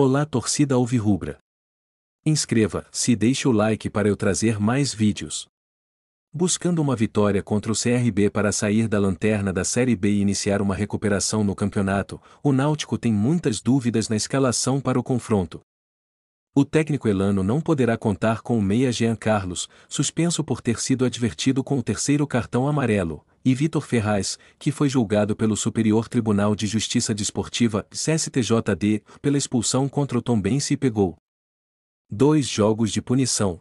Olá torcida alvirrubra. Inscreva-se e deixe o like para eu trazer mais vídeos. Buscando uma vitória contra o CRB para sair da lanterna da Série B e iniciar uma recuperação no campeonato, o Náutico tem muitas dúvidas na escalação para o confronto. O técnico Elano não poderá contar com o meia Jean Carlos, suspenso por ter sido advertido com o terceiro cartão amarelo, e Vitor Ferraz, que foi julgado pelo Superior Tribunal de Justiça Desportiva, CSTJD, pela expulsão contra o Tombense e pegou dois jogos de punição.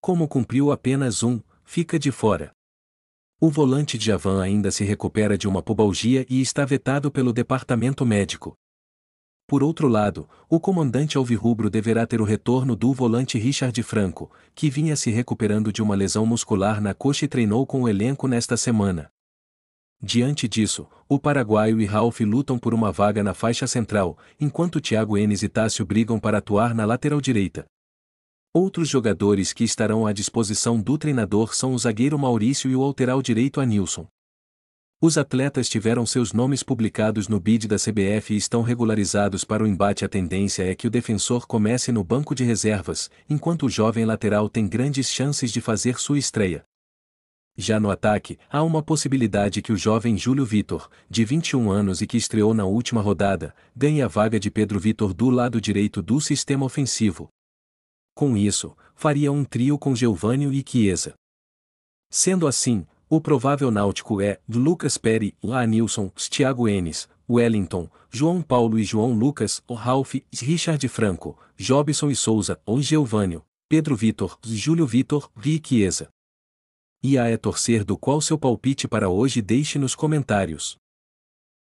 Como cumpriu apenas um, fica de fora. O volante de Avan ainda se recupera de uma pubalgia e está vetado pelo departamento médico. Por outro lado, o comandante alvirrubro deverá ter o retorno do volante Richard Franco, que vinha se recuperando de uma lesão muscular na coxa e treinou com o elenco nesta semana. Diante disso, o paraguaio e Ralph lutam por uma vaga na faixa central, enquanto Thiago Enes e Tássio brigam para atuar na lateral direita. Outros jogadores que estarão à disposição do treinador são o zagueiro Maurício e o alteral direito Anilson. Os atletas tiveram seus nomes publicados no bid da CBF e estão regularizados para o embate. A tendência é que o defensor comece no banco de reservas, enquanto o jovem lateral tem grandes chances de fazer sua estreia. Já no ataque, há uma possibilidade que o jovem Júlio Vitor, de 21 anos e que estreou na última rodada, ganhe a vaga de Pedro Vitor do lado direito do sistema ofensivo. Com isso, faria um trio com Geovânio e Chiesa. Sendo assim, o provável náutico é Lucas Perry, La Nilson, Thiago Enes, Wellington, João Paulo e João Lucas, o Ralph, Richard Franco, Jobson e Souza, ou Geovânio, Pedro Vitor, Júlio Vitor, Riquieza. E a é torcer do qual seu palpite para hoje deixe nos comentários.